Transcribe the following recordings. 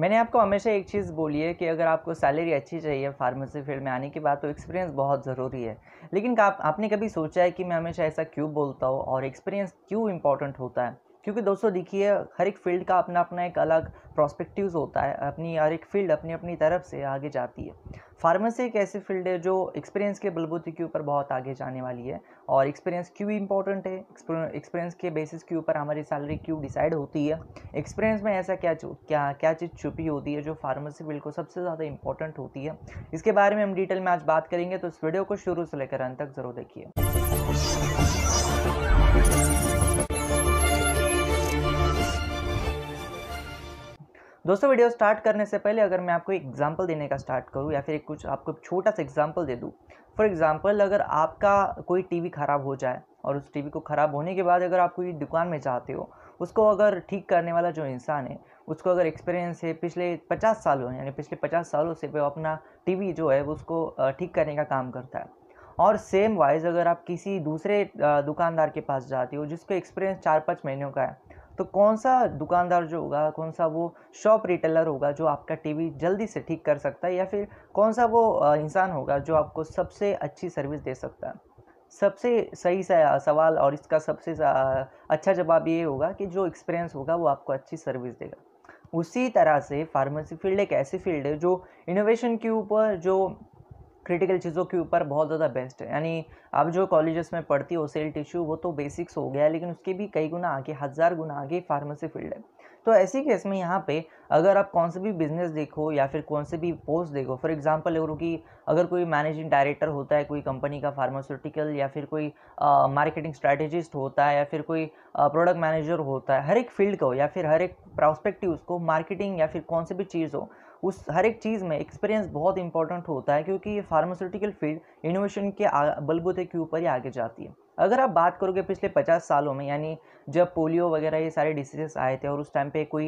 मैंने आपको हमेशा एक चीज़ बोली है कि अगर आपको सैलरी अच्छी चाहिए फार्मेसी फील्ड में आने के बाद तो एक्सपीरियंस बहुत ज़रूरी है लेकिन आप, आपने कभी सोचा है कि मैं हमेशा ऐसा क्यों बोलता हूँ और एक्सपीरियंस क्यों इम्पोर्टेंट होता है क्योंकि दोस्तों देखिए हर एक फील्ड का अपना अपना एक अलग प्रोस्पेक्टिव होता है अपनी हर एक फील्ड अपनी अपनी तरफ से आगे जाती है फार्मेसी एक ऐसी फील्ड है जो एक्सपीरियंस के बलबूते के ऊपर बहुत आगे जाने वाली है और एक्सपीरियंस क्यों इंपॉर्टेंट है एक्सपीरियंस के बेसिस के ऊपर हमारी सैलरी क्यों डिसाइड होती है एक्सपीरियंस में ऐसा क्या क्या क्या चीज़ छुपी होती है जो फार्मेसी फील्ड को सबसे ज़्यादा इंपॉर्टेंट होती है इसके बारे में हम डिटेल में आज बात करेंगे तो इस वीडियो को शुरू से लेकर अंत तक ज़रूर देखिए दोस्तों वीडियो स्टार्ट करने से पहले अगर मैं आपको एग्जाम्पल देने का स्टार्ट करूँ या फिर कुछ आपको छोटा सा एग्जाम्पल दे दूँ फॉर एग्ज़ाम्पल अगर आपका कोई टीवी ख़राब हो जाए और उस टीवी को ख़राब होने के बाद अगर आप कोई दुकान में जाते हो उसको अगर ठीक करने वाला जो इंसान है उसको अगर एक्सपीरियंस है पिछले पचास सालों यानी पिछले पचास सालों से वो अपना टीवी जो है उसको ठीक करने का काम करता है और सेम वाइज अगर आप किसी दूसरे दुकानदार के पास जाते हो जिसको एक्सपीरियंस चार पाँच महीनों का है तो कौन सा दुकानदार जो होगा कौन सा वो शॉप रिटेलर होगा जो आपका टीवी जल्दी से ठीक कर सकता है या फिर कौन सा वो इंसान होगा जो आपको सबसे अच्छी सर्विस दे सकता है सबसे सही सा सवाल और इसका सबसे अच्छा जवाब ये होगा कि जो एक्सपीरियंस होगा वो आपको अच्छी सर्विस देगा उसी तरह से फार्मेसी फील्ड एक ऐसी फील्ड है जो इनोवेशन के ऊपर जो क्रिटिकल चीज़ों के ऊपर बहुत ज़्यादा बेस्ट है यानी आप जो कॉलेजेस में पढ़ती हो सेल टिश्यू वो तो बेसिक्स हो गया लेकिन उसके भी कई गुना आगे हज़ार गुना आगे फार्मेसी फील्ड है तो ऐसी केस में यहाँ पे अगर आप कौन से भी बिजनेस देखो या फिर कौन से भी पोस्ट देखो फॉर एग्जांपल अगर कि अगर कोई मैनेजिंग डायरेक्टर होता है कोई कंपनी का फार्मास्यूटिकल या फिर कोई मार्केटिंग स्ट्रैटेजिस्ट होता है या फिर कोई प्रोडक्ट मैनेजर होता है हर एक फील्ड को या फिर हर एक प्रोस्पेक्टिव उसको मार्केटिंग या फिर कौन से भी चीज़ हो उस हर एक चीज़ में एक्सपीरियंस बहुत इंपॉर्टेंट होता है क्योंकि ये फार्मास्यूटिकल फील्ड इनोवेशन के बलबूते के ऊपर ही आगे जाती है अगर आप बात करोगे पिछले पचास सालों में यानी जब पोलियो वगैरह ये सारे डिसीजेस आए थे और उस टाइम पे कोई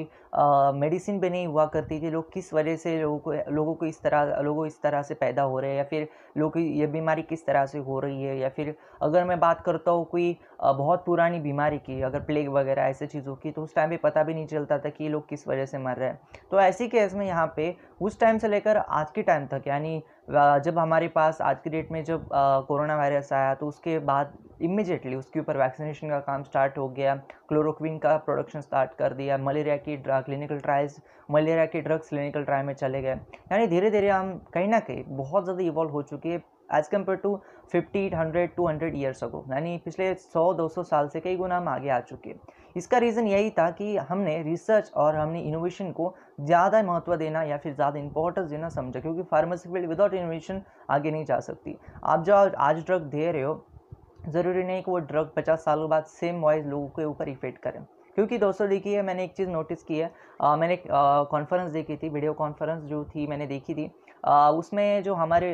मेडिसिन भी नहीं हुआ करती थी लोग किस वजह से लोगों को लोगों को इस तरह लोगों इस तरह से पैदा हो रहे हैं या फिर लोग ये बीमारी किस तरह से हो रही है या फिर अगर मैं बात करता हूँ कोई बहुत पुरानी बीमारी की अगर प्लेग वगैरह ऐसे चीज़ों की तो उस टाइम पर पता भी नहीं चलता था कि लोग किस वजह से मर रहे हैं तो ऐसे केस में यहाँ पर उस टाइम से लेकर आज के टाइम तक यानी जब हमारे पास आज के डेट में जब कोरोना वायरस आया तो उसके बाद इमिजिएटली उसके ऊपर वैक्सीनेशन का काम स्टार्ट हो गया क्लोरोक्विन का प्रोडक्शन स्टार्ट कर दिया मलेरिया की ड्रग क्लिनिकल ट्रायल्स मलेरिया के ड्रग्स क्लिनिकल ट्रायल में चले गए यानी धीरे धीरे हम कहीं ना कहीं बहुत ज़्यादा इवॉल्व हो चुके हैं as compared to fifty hundred two hundred years ago यानी पिछले सौ दो सौ साल से कई गुना हम आगे आ चुके हैं इसका रीज़न यही था कि हमने रिसर्च और हमने इनोवेशन को ज़्यादा महत्व देना या फिर ज़्यादा इंपॉर्टेंस देना समझा क्योंकि फार्मेसी फील्ड विदाउट इनोवेशन आगे नहीं जा सकती आप जो आज ड्रग दे रहे हो ज़रूरी नहीं कि वो ड्रग पचास सालों बाद सेम वॉइस लोगों के ऊपर इफेक्ट करें क्योंकि दोस्तों देखिए मैंने एक चीज़ नोटिस की है आ, मैंने कॉन्फ्रेंस देखी थी वीडियो कॉन्फ्रेंस जो थी मैंने देखी थी उसमें जो हमारे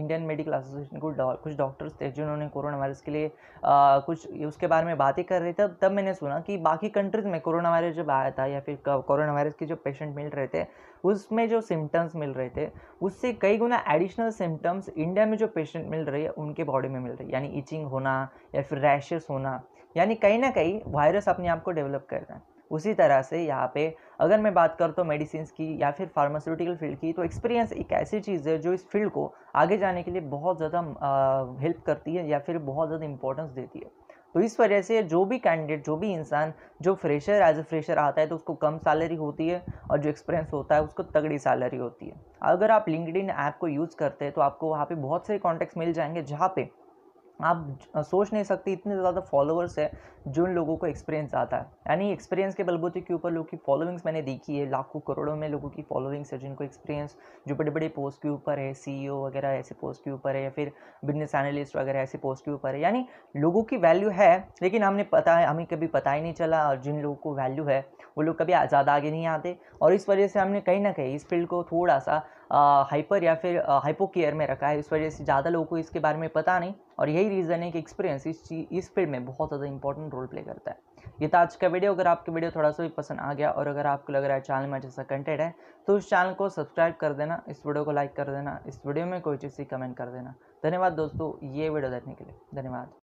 इंडियन मेडिकल एसोसिएशन को कुछ डॉक्टर्स थे जिन्होंने कोरोना वायरस के लिए कुछ उसके बारे में बातें कर रहे थे तब तब मैंने सुना कि बाकी कंट्रीज़ में कोरोना वायरस जब आया था या फिर कोरोना वायरस के जो पेशेंट मिल रहे थे उसमें जो सिम्टम्स मिल रहे थे उससे कई गुना एडिशनल सिम्टम्स इंडिया में जो पेशेंट मिल रही है उनके बॉडी में मिल रही है यानी इचिंग होना या फिर रैशेस होना यानी कहीं ना कहीं वायरस अपने आप को डेवलप करता है उसी तरह से यहाँ पे अगर मैं बात करता हूँ मेडिसिन की या फिर फार्मास्यूटिकल फील्ड की तो एक्सपीरियंस एक ऐसी चीज़ है जो इस फील्ड को आगे जाने के लिए बहुत ज़्यादा हेल्प करती है या फिर बहुत ज़्यादा इंपॉर्टेंस देती है तो इस वजह से जो भी कैंडिडेट जो भी इंसान जो फ्रेशर एज ए फ्रेशर आता है तो उसको कम सैलरी होती है और जो एक्सपीरियंस होता है उसको तगड़ी सैलरी होती है अगर आप लिंकड ऐप को यूज़ करते हैं तो आपको वहाँ पे बहुत सारे कॉन्टैक्ट्स मिल जाएंगे जहाँ पे आप सोच नहीं सकते इतने ज़्यादा फॉलोअर्स है जो इन लोगों को एक्सपीरियंस आता है यानी एक्सपीरियंस के बलबूते के ऊपर लोग की फॉलोइंग्स मैंने देखी है लाखों करोड़ों में लोगों की फॉलोइंग्स है जिनको एक्सपीरियंस जो बड़े बड़े पोस्ट के ऊपर है सी e वगैरह ऐसे पोस्ट के ऊपर है या फिर बिजनेस एनालिस्ट वगैरह ऐसे पोस्ट के ऊपर है यानी लोगों की वैल्यू है लेकिन हमने पता है हमें कभी पता ही नहीं चला और जिन लोगों को वैल्यू है वो लोग कभी ज़्यादा आगे नहीं आते और इस वजह से हमने कहीं ना कहीं इस फील्ड को थोड़ा सा हाइपर या फिर हाइपो में रखा है इस वजह से ज़्यादा लोगों को इसके बारे में पता नहीं और यही रीज़न है कि एक्सपीरियंस इस चीज़ इस फील्ड में बहुत ज़्यादा इंपॉर्टेंट रोल प्ले करता है ये था आज का वीडियो अगर आपकी वीडियो थोड़ा सा भी पसंद आ गया और अगर आपको लग रहा है चैनल में जैसा अच्छा कंटेंट है तो उस चैनल को सब्सक्राइब कर देना इस वीडियो को लाइक कर देना इस वीडियो में कोई चीज़ कमेंट कर देना धन्यवाद दोस्तों ये वीडियो देखने के लिए धन्यवाद